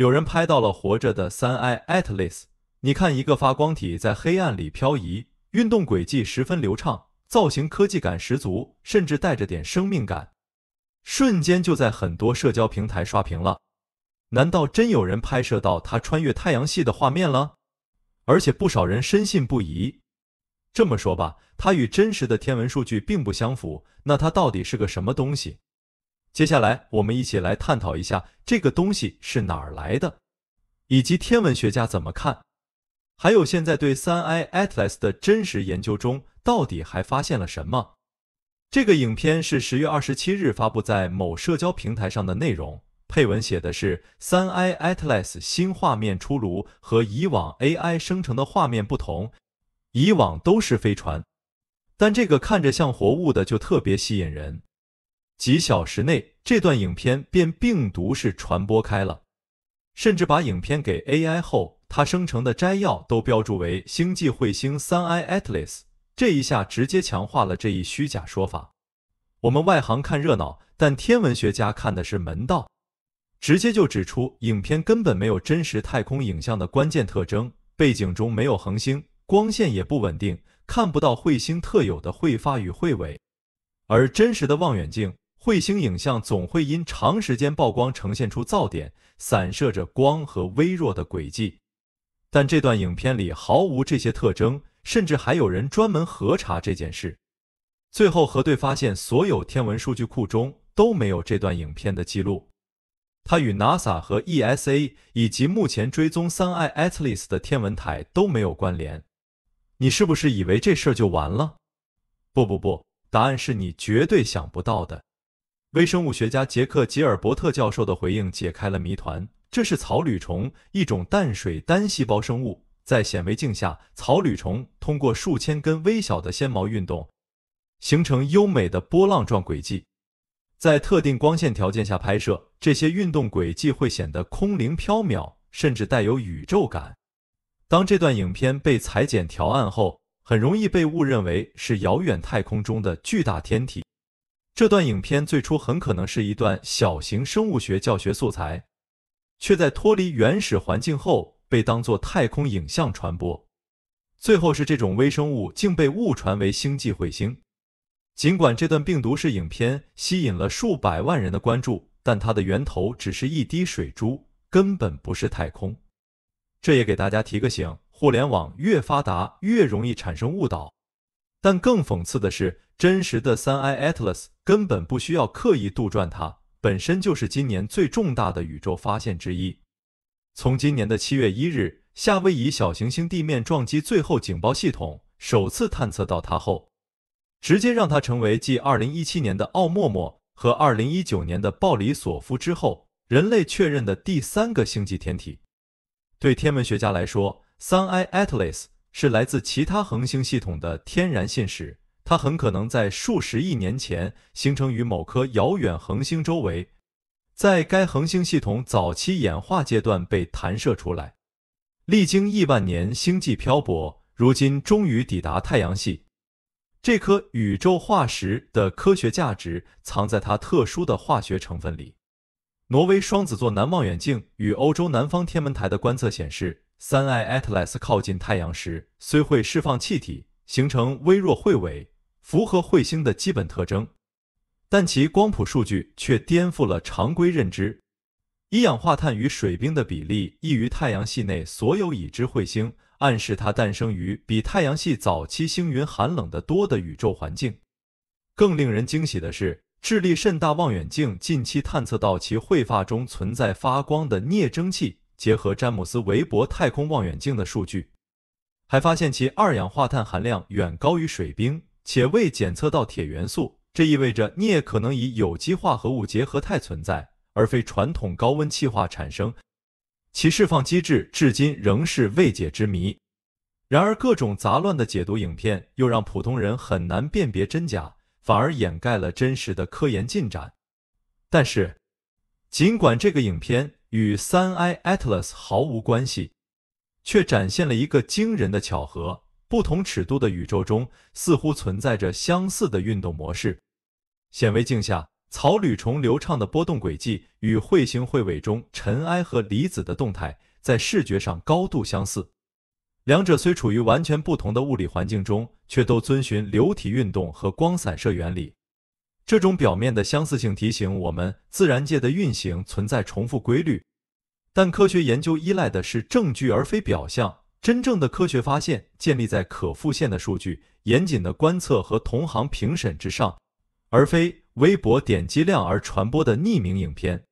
有人拍到了活着的三 I Atlas，你看一个发光体在黑暗里漂移，运动轨迹十分流畅，造型科技感十足，甚至带着点生命感，瞬间就在很多社交平台刷屏了。难道真有人拍摄到它穿越太阳系的画面了？而且不少人深信不疑。这么说吧，它与真实的天文数据并不相符，那它到底是个什么东西？接下来，我们一起来探讨一下这个东西是哪儿来的，以及天文学家怎么看。还有，现在对三 I Atlas 的真实研究中，到底还发现了什么？这个影片是十月二十七日发布在某社交平台上的内容，配文写的是“三 I Atlas 新画面出炉”，和以往 AI 生成的画面不同，以往都是飞船，但这个看着像活物的就特别吸引人。几小时内，这段影片便病毒式传播开了，甚至把影片给 AI 后，它生成的摘要都标注为“星际彗星三 I Atlas”，这一下直接强化了这一虚假说法。我们外行看热闹，但天文学家看的是门道，直接就指出影片根本没有真实太空影像的关键特征：背景中没有恒星，光线也不稳定，看不到彗星特有的彗发与彗尾，而真实的望远镜。彗星影像总会因长时间曝光呈现出噪点，散射着光和微弱的轨迹，但这段影片里毫无这些特征，甚至还有人专门核查这件事，最后核对发现，所有天文数据库中都没有这段影片的记录，它与 NASA 和 ESA 以及目前追踪三 I Atlas 的天文台都没有关联。你是不是以为这事儿就完了？不不不，答案是你绝对想不到的。微生物学家杰克·吉尔伯特教授的回应解开了谜团。这是草履虫，一种淡水单细胞生物。在显微镜下，草履虫通过数千根微小的纤毛运动，形成优美的波浪状轨迹。在特定光线条件下拍摄，这些运动轨迹会显得空灵飘渺，甚至带有宇宙感。当这段影片被裁剪调暗后，很容易被误认为是遥远太空中的巨大天体。这段影片最初很可能是一段小型生物学教学素材，却在脱离原始环境后被当作太空影像传播。最后是这种微生物竟被误传为星际彗星。尽管这段病毒式影片吸引了数百万人的关注，但它的源头只是一滴水珠，根本不是太空。这也给大家提个醒：互联网越发达，越容易产生误导。但更讽刺的是，真实的三 I Atlas 根本不需要刻意杜撰，它本身就是今年最重大的宇宙发现之一。从今年的七月一日，夏威夷小行星地面撞击最后警报系统首次探测到它后，直接让它成为继2017年的奥陌陌和2019年的鲍里索夫之后，人类确认的第三个星际天体。对天文学家来说，三 I Atlas。是来自其他恒星系统的天然信使，它很可能在数十亿年前形成于某颗遥远恒星周围，在该恒星系统早期演化阶段被弹射出来，历经亿万年星际漂泊，如今终于抵达太阳系。这颗宇宙化石的科学价值藏在它特殊的化学成分里。挪威双子座南望远镜与欧洲南方天文台的观测显示。三 I Atlas 靠近太阳时，虽会释放气体，形成微弱彗尾，符合彗星的基本特征，但其光谱数据却颠覆了常规认知。一氧化碳与水冰的比例异于太阳系内所有已知彗星，暗示它诞生于比太阳系早期星云寒冷的多的宇宙环境。更令人惊喜的是，智利甚大望远镜近期探测到其彗发中存在发光的镍蒸汽，结合詹姆斯·韦伯太空望远镜的数据，还发现其二氧化碳含量远高于水冰，且未检测到铁元素。这意味着镍可能以有机化合物结合态存在，而非传统高温气化产生。其释放机制至今仍是未解之谜。然而，各种杂乱的解读影片又让普通人很难辨别真假，反而掩盖了真实的科研进展。但是，尽管这个影片，与三 I Atlas 毫无关系，却展现了一个惊人的巧合：不同尺度的宇宙中似乎存在着相似的运动模式。显微镜下，草履虫流畅的波动轨迹与彗星彗尾中尘埃和离子的动态在视觉上高度相似。两者虽处于完全不同的物理环境中，却都遵循流体运动和光散射原理。这种表面的相似性提醒我们，自然界的运行存在重复规律。但科学研究依赖的是证据而非表象，真正的科学发现建立在可复现的数据、严谨的观测和同行评审之上，而非微博点击量而传播的匿名影片。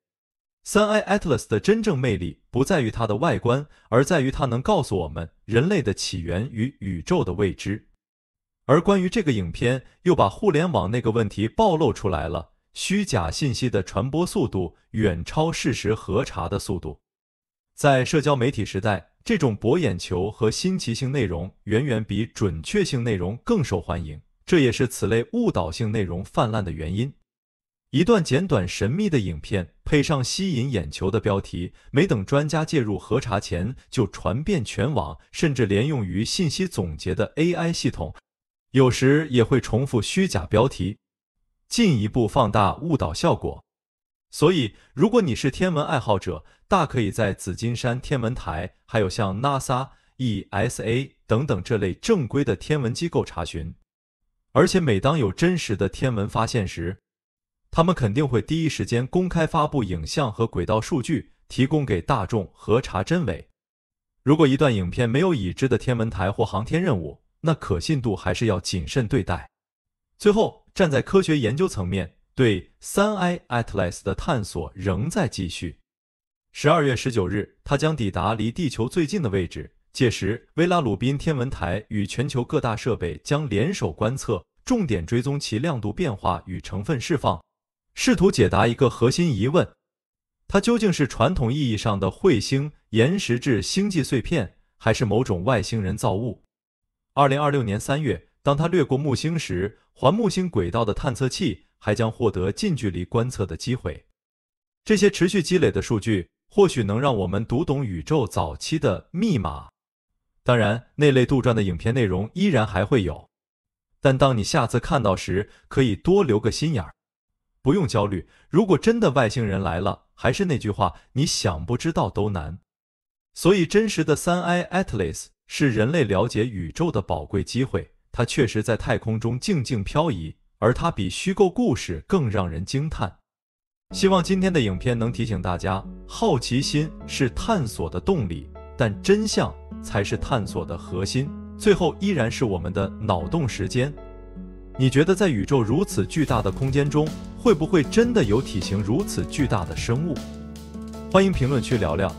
三 A Atlas 的真正魅力不在于它的外观，而在于它能告诉我们人类的起源与宇宙的未知。而关于这个影片，又把互联网那个问题暴露出来了：虚假信息的传播速度远超事实核查的速度。在社交媒体时代，这种博眼球和新奇性内容远远比准确性内容更受欢迎，这也是此类误导性内容泛滥的原因。一段简短神秘的影片，配上吸引眼球的标题，没等专家介入核查前就传遍全网，甚至连用于信息总结的 AI 系统。有时也会重复虚假标题，进一步放大误导效果。所以，如果你是天文爱好者，大可以在紫金山天文台，还有像 NASA、ESA 等等这类正规的天文机构查询。而且，每当有真实的天文发现时，他们肯定会第一时间公开发布影像和轨道数据，提供给大众核查真伪。如果一段影片没有已知的天文台或航天任务，那可信度还是要谨慎对待。最后，站在科学研究层面，对三 I Atlas 的探索仍在继续。十二月十九日，它将抵达离地球最近的位置，届时，维拉鲁宾天文台与全球各大设备将联手观测，重点追踪其亮度变化与成分释放，试图解答一个核心疑问：它究竟是传统意义上的彗星、岩石质星际碎片，还是某种外星人造物？二零二六年三月，当它掠过木星时，环木星轨道的探测器还将获得近距离观测的机会。这些持续积累的数据，或许能让我们读懂宇宙早期的密码。当然，那类杜撰的影片内容依然还会有，但当你下次看到时，可以多留个心眼儿。不用焦虑，如果真的外星人来了，还是那句话，你想不知道都难。所以，真实的三 I Atlas。是人类了解宇宙的宝贵机会，它确实在太空中静静漂移，而它比虚构故事更让人惊叹。希望今天的影片能提醒大家，好奇心是探索的动力，但真相才是探索的核心。最后依然是我们的脑洞时间。你觉得在宇宙如此巨大的空间中，会不会真的有体型如此巨大的生物？欢迎评论区聊聊。